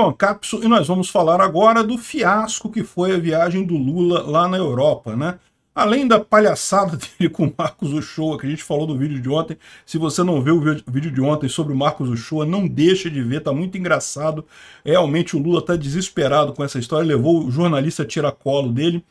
Então, cápsula, e nós vamos falar agora do fiasco que foi a viagem do Lula lá na Europa, né? Além da palhaçada dele com o Marcos Uchoa, que a gente falou no vídeo de ontem, se você não viu o vídeo de ontem sobre o Marcos Uchoa, não deixa de ver, tá muito engraçado. Realmente o Lula tá desesperado com essa história, levou o jornalista a tiracolo dele.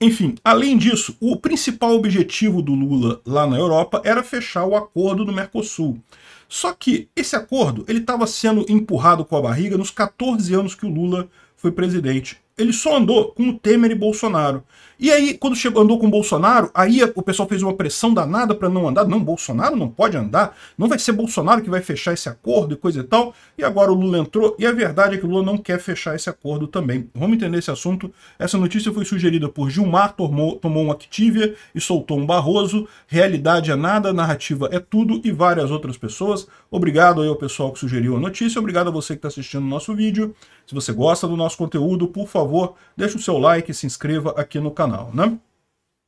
Enfim, além disso, o principal objetivo do Lula lá na Europa era fechar o acordo do Mercosul. Só que esse acordo ele estava sendo empurrado com a barriga nos 14 anos que o Lula foi presidente. Ele só andou com o Temer e Bolsonaro. E aí, quando chegou, andou com o Bolsonaro, aí o pessoal fez uma pressão danada para não andar. Não, Bolsonaro não pode andar. Não vai ser Bolsonaro que vai fechar esse acordo e coisa e tal. E agora o Lula entrou. E a verdade é que o Lula não quer fechar esse acordo também. Vamos entender esse assunto. Essa notícia foi sugerida por Gilmar, tomou, tomou um Activia e soltou um Barroso. Realidade é nada, narrativa é tudo e várias outras pessoas. Obrigado aí ao pessoal que sugeriu a notícia. Obrigado a você que está assistindo o nosso vídeo. Se você gosta do nosso conteúdo, por favor, deixe o seu like e se inscreva aqui no canal internacional. Né?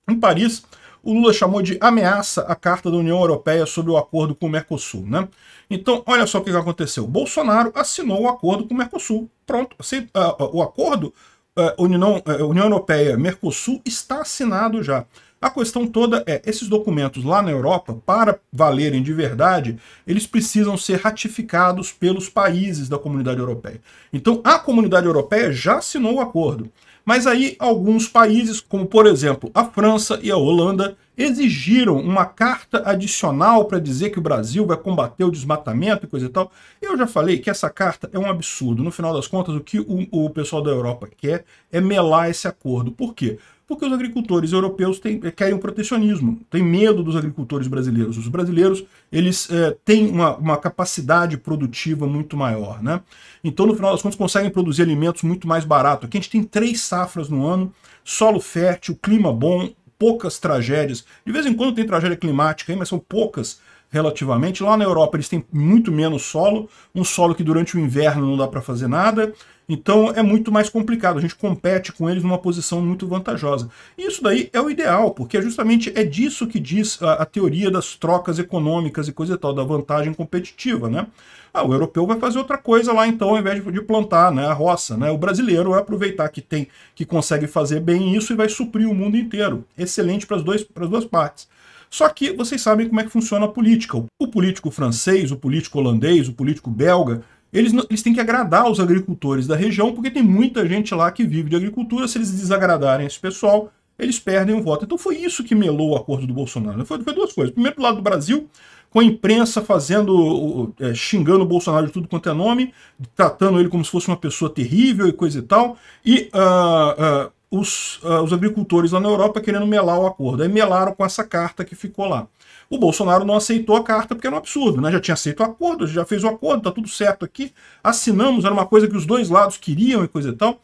Em Paris, o Lula chamou de ameaça a carta da União Europeia sobre o acordo com o Mercosul. Né? Então, olha só o que aconteceu. Bolsonaro assinou o acordo com o Mercosul. Pronto, ah, ah, o acordo ah, União Europeia-Mercosul está assinado já. A questão toda é, esses documentos lá na Europa, para valerem de verdade, eles precisam ser ratificados pelos países da comunidade europeia. Então, a comunidade europeia já assinou o acordo. Mas aí alguns países, como por exemplo a França e a Holanda, exigiram uma carta adicional para dizer que o Brasil vai combater o desmatamento e coisa e tal. Eu já falei que essa carta é um absurdo. No final das contas, o que o, o pessoal da Europa quer é melar esse acordo. Por quê? Porque os agricultores europeus têm, eh, querem o protecionismo, têm medo dos agricultores brasileiros. Os brasileiros eles é, têm uma, uma capacidade produtiva muito maior. Né? Então, no final das contas, conseguem produzir alimentos muito mais barato. Aqui a gente tem três safras no ano, solo fértil, clima bom, poucas tragédias. De vez em quando tem tragédia climática, mas são poucas relativamente. Lá na Europa eles têm muito menos solo, um solo que durante o inverno não dá para fazer nada, então é muito mais complicado, a gente compete com eles numa posição muito vantajosa. E isso daí é o ideal, porque é justamente é disso que diz a, a teoria das trocas econômicas e coisa e tal, da vantagem competitiva, né? Ah, o europeu vai fazer outra coisa lá então, ao invés de plantar né, a roça. Né? O brasileiro vai aproveitar que tem, que consegue fazer bem isso e vai suprir o mundo inteiro. Excelente para as duas partes. Só que vocês sabem como é que funciona a política. O político francês, o político holandês, o político belga, eles, eles têm que agradar os agricultores da região, porque tem muita gente lá que vive de agricultura. Se eles desagradarem esse pessoal, eles perdem o voto. Então foi isso que melou o acordo do Bolsonaro. Né? Foi, foi duas coisas. Primeiro, do lado do Brasil, com a imprensa fazendo, é, xingando o Bolsonaro de tudo quanto é nome, tratando ele como se fosse uma pessoa terrível e coisa e tal. E uh, uh, os, uh, os agricultores lá na Europa querendo melar o acordo. Aí melaram com essa carta que ficou lá. O Bolsonaro não aceitou a carta porque era um absurdo, né? Já tinha aceito o acordo, já fez o acordo, tá tudo certo aqui, assinamos, era uma coisa que os dois lados queriam e coisa e tal.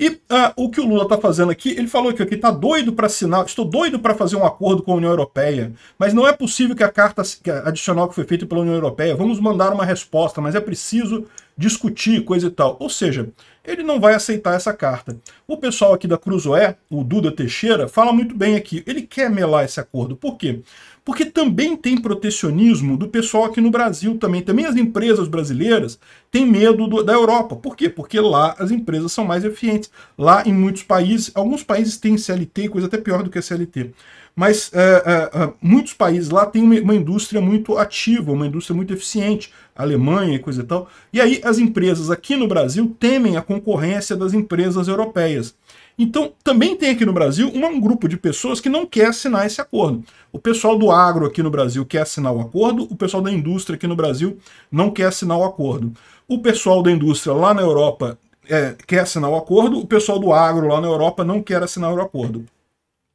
E uh, o que o Lula está fazendo aqui, ele falou que aqui está doido para assinar, estou doido para fazer um acordo com a União Europeia, mas não é possível que a carta adicional que foi feita pela União Europeia, vamos mandar uma resposta, mas é preciso discutir, coisa e tal. Ou seja, ele não vai aceitar essa carta. O pessoal aqui da Cruzoé, o Duda Teixeira, fala muito bem aqui. Ele quer melar esse acordo. Por quê? Porque também tem protecionismo do pessoal aqui no Brasil também. Também as empresas brasileiras têm medo do, da Europa. Por quê? Porque lá as empresas são mais eficientes. Lá em muitos países, alguns países têm CLT, coisa até pior do que a CLT mas é, é, é, muitos países lá têm uma, indústria muito ativa, uma indústria muito eficiente, Alemanha e coisa e tal. E aí as empresas aqui no Brasil temem a concorrência das empresas europeias. Então, também tem aqui no Brasil um grupo de pessoas que não quer assinar esse acordo. O pessoal do agro aqui no Brasil quer assinar o acordo, o pessoal da indústria aqui no Brasil não quer assinar o acordo. O pessoal da indústria lá na Europa é, quer assinar o acordo, o pessoal do agro lá na Europa não quer assinar o acordo.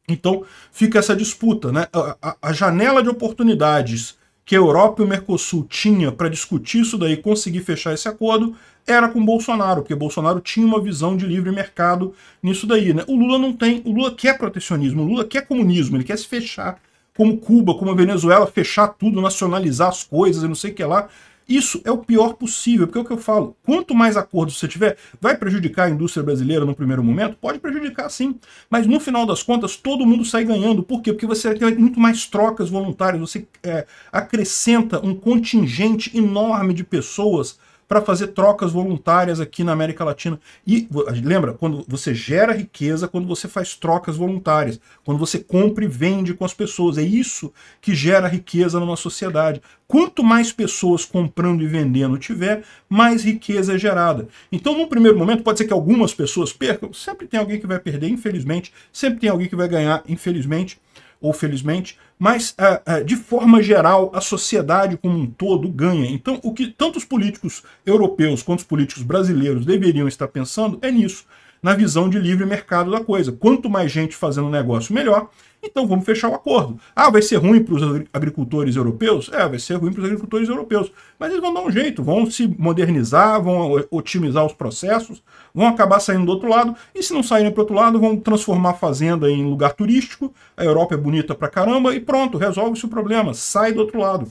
Então fica essa disputa, né? A, a, a janela de oportunidades que a Europa e o Mercosul tinha para discutir isso daí, conseguir fechar esse acordo, era com Bolsonaro, porque Bolsonaro tinha uma visão de livre mercado nisso daí, né? O Lula não tem, o Lula quer protecionismo, o Lula quer comunismo, ele quer se fechar como Cuba, como a Venezuela, fechar tudo, nacionalizar as coisas e não sei o que lá. Isso é o pior possível, porque é o que eu falo. Quanto mais acordos você tiver, vai prejudicar a indústria brasileira no primeiro momento? Pode prejudicar sim. Mas no final das contas, todo mundo sai ganhando. Por quê? Porque você vai ter muito mais trocas voluntárias, você é, acrescenta um contingente enorme de pessoas para fazer trocas voluntárias aqui na América Latina. E lembra, quando você gera riqueza, quando você faz trocas voluntárias, quando você compra e vende com as pessoas, é isso que gera riqueza numa sociedade. Quanto mais pessoas comprando e vendendo tiver, mais riqueza é gerada. Então, no primeiro momento, pode ser que algumas pessoas percam, sempre tem alguém que vai perder, infelizmente, sempre tem alguém que vai ganhar, infelizmente ou felizmente, mas é, é, de forma geral a sociedade como um todo ganha. Então, o que tanto os políticos europeus quanto os políticos brasileiros deveriam estar pensando é nisso na visão de livre mercado da coisa. Quanto mais gente fazendo negócio, melhor. Então vamos fechar o acordo. Ah, vai ser ruim para os agricultores europeus? É, vai ser ruim para os agricultores europeus. Mas eles vão dar um jeito, vão se modernizar, vão otimizar os processos, vão acabar saindo do outro lado. E se não saírem para outro lado, vão transformar a fazenda em lugar turístico. A Europa é bonita para caramba e pronto, resolve-se o problema. Sai do outro lado.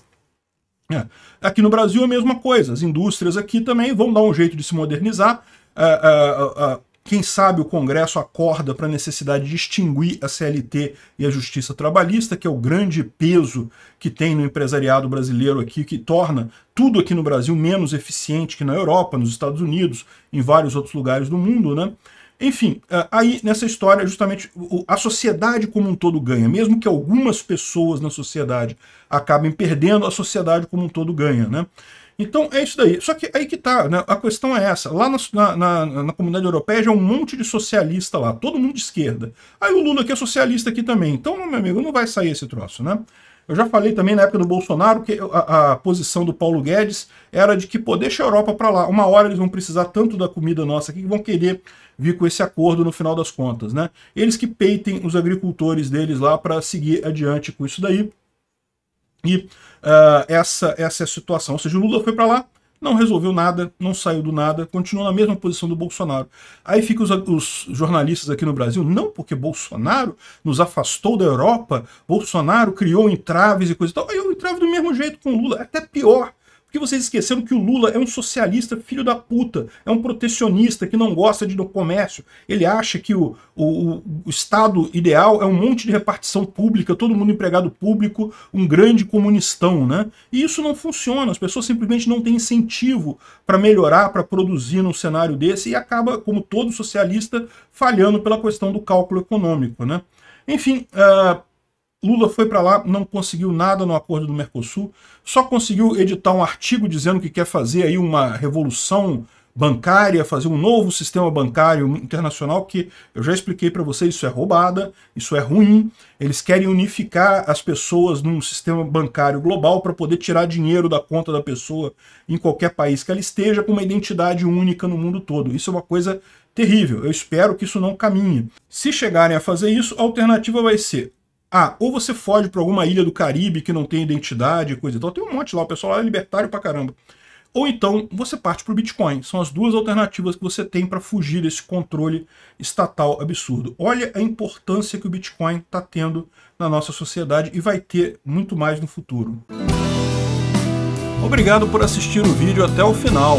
É. Aqui no Brasil é a mesma coisa. As indústrias aqui também vão dar um jeito de se modernizar. Uh, uh, uh, quem sabe o Congresso acorda para a necessidade de extinguir a CLT e a justiça trabalhista, que é o grande peso que tem no empresariado brasileiro aqui, que torna tudo aqui no Brasil menos eficiente que na Europa, nos Estados Unidos, em vários outros lugares do mundo, né? Enfim, aí nessa história, justamente a sociedade como um todo ganha. Mesmo que algumas pessoas na sociedade acabem perdendo, a sociedade como um todo ganha, né? Então é isso daí. Só que aí que tá, né? a questão é essa. Lá na, na, na, comunidade europeia já é um monte de socialista lá, todo mundo de esquerda. Aí o Lula que é socialista aqui também. Então, meu amigo, não vai sair esse troço, né? Eu já falei também na época do Bolsonaro que a, a posição do Paulo Guedes era de que pô, deixa a Europa para lá. Uma hora eles vão precisar tanto da comida nossa aqui que vão querer vir com esse acordo no final das contas, né? Eles que peitem os agricultores deles lá para seguir adiante com isso daí. E uh, ah, essa, essa é a situação. Ou seja, o Lula foi para lá, não resolveu nada, não saiu do nada, continuou na mesma posição do Bolsonaro. Aí ficam os, os, jornalistas aqui no Brasil, não porque Bolsonaro nos afastou da Europa, Bolsonaro criou entraves e coisa e tal. Aí eu é entrave do mesmo jeito com o Lula, é até pior. Porque vocês esqueceram que o Lula é um socialista filho da puta, é um protecionista que não gosta de, do comércio. Ele acha que o, o, o Estado ideal é um monte de repartição pública, todo mundo empregado público, um grande comunistão, né? E isso não funciona, as pessoas simplesmente não têm incentivo para melhorar, para produzir num cenário desse e acaba, como todo socialista, falhando pela questão do cálculo econômico, né? Enfim, uh, Lula foi para lá, não conseguiu nada no acordo do Mercosul, só conseguiu editar um artigo dizendo que quer fazer aí uma revolução bancária, fazer um novo sistema bancário internacional que eu já expliquei para vocês, isso é roubada, isso é ruim. Eles querem unificar as pessoas num sistema bancário global para poder tirar dinheiro da conta da pessoa em qualquer país que ela esteja com uma identidade única no mundo todo. Isso é uma coisa terrível. Eu espero que isso não caminhe. Se chegarem a fazer isso, a alternativa vai ser ah, ou você foge para alguma ilha do Caribe que não tem identidade, coisa e tal. Tem um monte lá, o pessoal lá é libertário pra caramba. Ou então você parte para o Bitcoin. São as duas alternativas que você tem para fugir desse controle estatal absurdo. Olha a importância que o Bitcoin está tendo na nossa sociedade e vai ter muito mais no futuro. Obrigado por assistir o vídeo até o final.